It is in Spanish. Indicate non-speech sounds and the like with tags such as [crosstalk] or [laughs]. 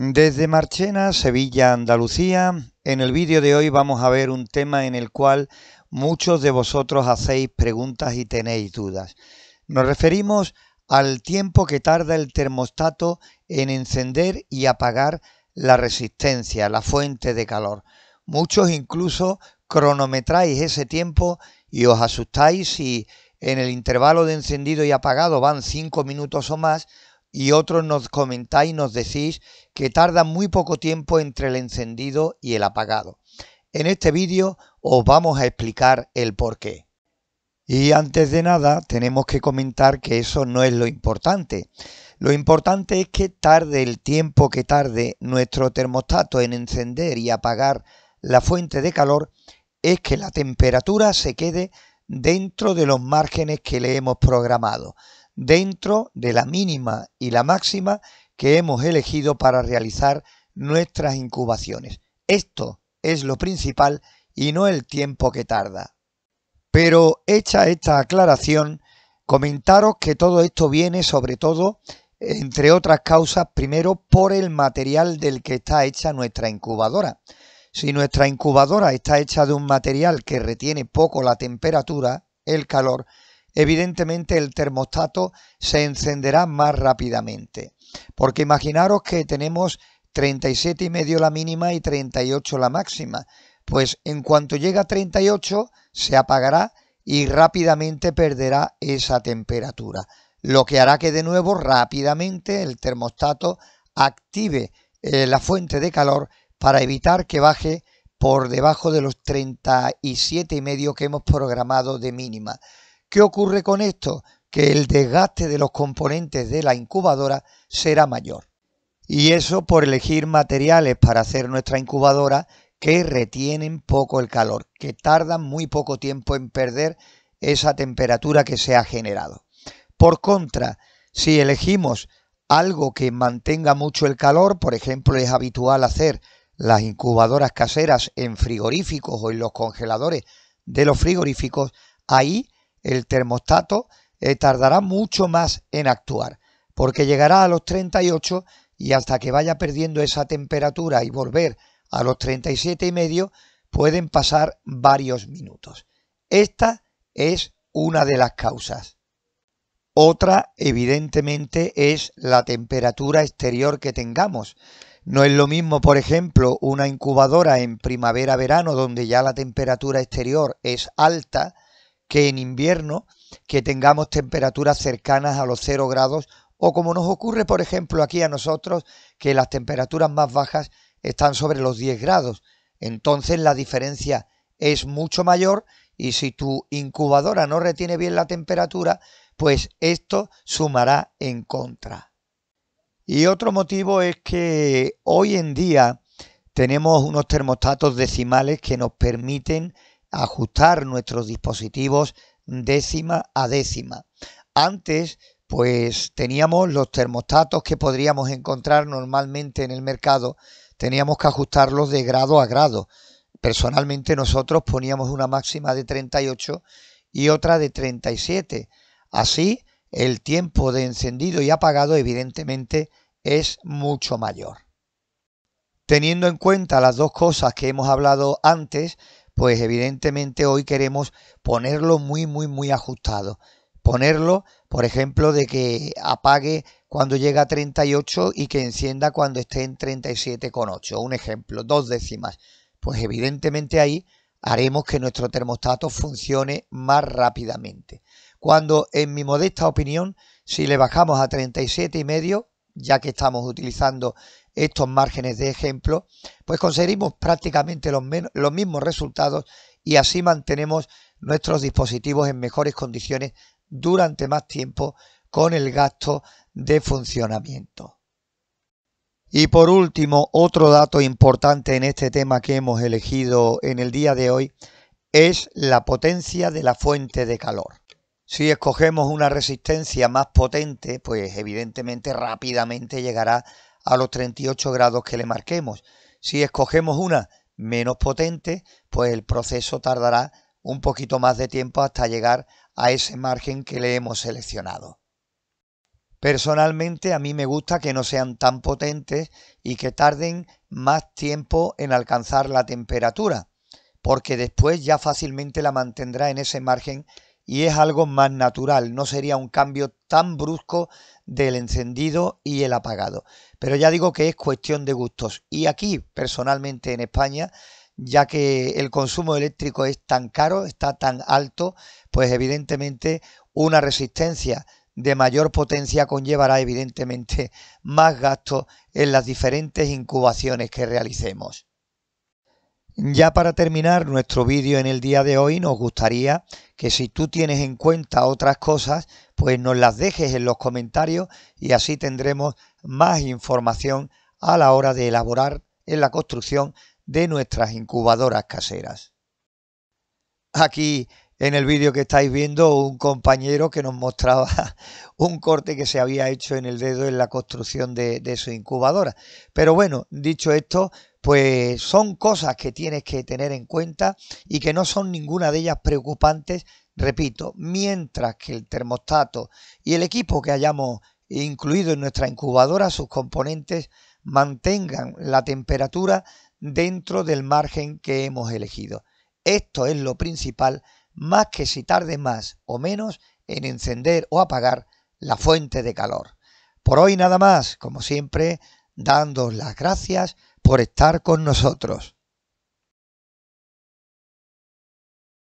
Desde Marchena, Sevilla, Andalucía, en el vídeo de hoy vamos a ver un tema en el cual muchos de vosotros hacéis preguntas y tenéis dudas. Nos referimos al tiempo que tarda el termostato en encender y apagar la resistencia, la fuente de calor. Muchos incluso cronometráis ese tiempo y os asustáis si en el intervalo de encendido y apagado van 5 minutos o más, y otros nos comentáis, y nos decís que tarda muy poco tiempo entre el encendido y el apagado. En este vídeo os vamos a explicar el porqué. Y antes de nada tenemos que comentar que eso no es lo importante. Lo importante es que tarde el tiempo que tarde nuestro termostato en encender y apagar la fuente de calor es que la temperatura se quede dentro de los márgenes que le hemos programado, dentro de la mínima y la máxima que hemos elegido para realizar nuestras incubaciones. Esto es lo principal y no el tiempo que tarda. Pero hecha esta aclaración, comentaros que todo esto viene sobre todo, entre otras causas, primero por el material del que está hecha nuestra incubadora. Si nuestra incubadora está hecha de un material que retiene poco la temperatura, el calor, evidentemente el termostato se encenderá más rápidamente. Porque imaginaros que tenemos 37,5 la mínima y 38 la máxima. Pues en cuanto llega a 38 se apagará y rápidamente perderá esa temperatura. Lo que hará que de nuevo rápidamente el termostato active eh, la fuente de calor para evitar que baje por debajo de los 37,5 que hemos programado de mínima. ¿Qué ocurre con esto? Que el desgaste de los componentes de la incubadora será mayor. Y eso por elegir materiales para hacer nuestra incubadora que retienen poco el calor, que tardan muy poco tiempo en perder esa temperatura que se ha generado. Por contra, si elegimos algo que mantenga mucho el calor, por ejemplo, es habitual hacer las incubadoras caseras en frigoríficos o en los congeladores de los frigoríficos, ahí el termostato eh, tardará mucho más en actuar, porque llegará a los 38 y hasta que vaya perdiendo esa temperatura y volver a los 37 y medio pueden pasar varios minutos. Esta es una de las causas. Otra, evidentemente, es la temperatura exterior que tengamos. No es lo mismo, por ejemplo, una incubadora en primavera-verano donde ya la temperatura exterior es alta, que en invierno que tengamos temperaturas cercanas a los 0 grados o como nos ocurre por ejemplo aquí a nosotros que las temperaturas más bajas están sobre los 10 grados. Entonces la diferencia es mucho mayor y si tu incubadora no retiene bien la temperatura, pues esto sumará en contra. Y otro motivo es que hoy en día tenemos unos termostatos decimales que nos permiten ajustar nuestros dispositivos décima a décima. Antes, pues teníamos los termostatos que podríamos encontrar normalmente en el mercado, teníamos que ajustarlos de grado a grado. Personalmente nosotros poníamos una máxima de 38 y otra de 37. Así, el tiempo de encendido y apagado evidentemente es mucho mayor. Teniendo en cuenta las dos cosas que hemos hablado antes, pues evidentemente hoy queremos ponerlo muy, muy, muy ajustado. Ponerlo, por ejemplo, de que apague cuando llega a 38 y que encienda cuando esté en 37,8. Un ejemplo, dos décimas. Pues evidentemente ahí haremos que nuestro termostato funcione más rápidamente. Cuando en mi modesta opinión, si le bajamos a 37,5, y medio, ya que estamos utilizando estos márgenes de ejemplo, pues conseguimos prácticamente los, mismos resultados y así mantenemos nuestros dispositivos en mejores condiciones durante más tiempo con el gasto de funcionamiento. Y por último, otro dato importante en este tema que hemos elegido en el día de hoy es la potencia de la fuente de calor. Si escogemos una resistencia más potente, pues evidentemente rápidamente llegará a a los 38 grados que le marquemos. Si escogemos una menos potente, pues el proceso tardará un poquito más de tiempo hasta llegar a ese margen que le hemos seleccionado. Personalmente a mí me gusta que no sean tan potentes y que tarden más tiempo en alcanzar la temperatura, porque después ya fácilmente la mantendrá en ese margen y es algo más natural, no sería un cambio tan brusco del encendido y el apagado. Pero ya digo que es cuestión de gustos y aquí personalmente en España ya que el consumo eléctrico es tan caro, está tan alto, pues evidentemente una resistencia de mayor potencia conllevará evidentemente [laughs] más gastos en las diferentes incubaciones que realicemos. Ya para terminar nuestro vídeo en el día de hoy nos gustaría que si tú tienes en cuenta otras cosas pues nos las dejes en los comentarios y así tendremos más información a la hora de elaborar en la construcción de nuestras incubadoras caseras. Aquí en el vídeo que estáis viendo un compañero que nos mostraba [laughs] un corte que se había hecho en el dedo en la construcción de, su incubadora. Pero bueno, dicho esto, pues son cosas que tienes que tener en cuenta y que no son ninguna de ellas preocupantes, repito, mientras que el termostato y el equipo que hayamos incluido en nuestra incubadora, sus componentes, mantengan la temperatura dentro del margen que hemos elegido. Esto es lo principal, más que si tarde más o menos en encender o apagar la fuente de calor. Por hoy nada más, como siempre, dándos las gracias por estar con nosotros.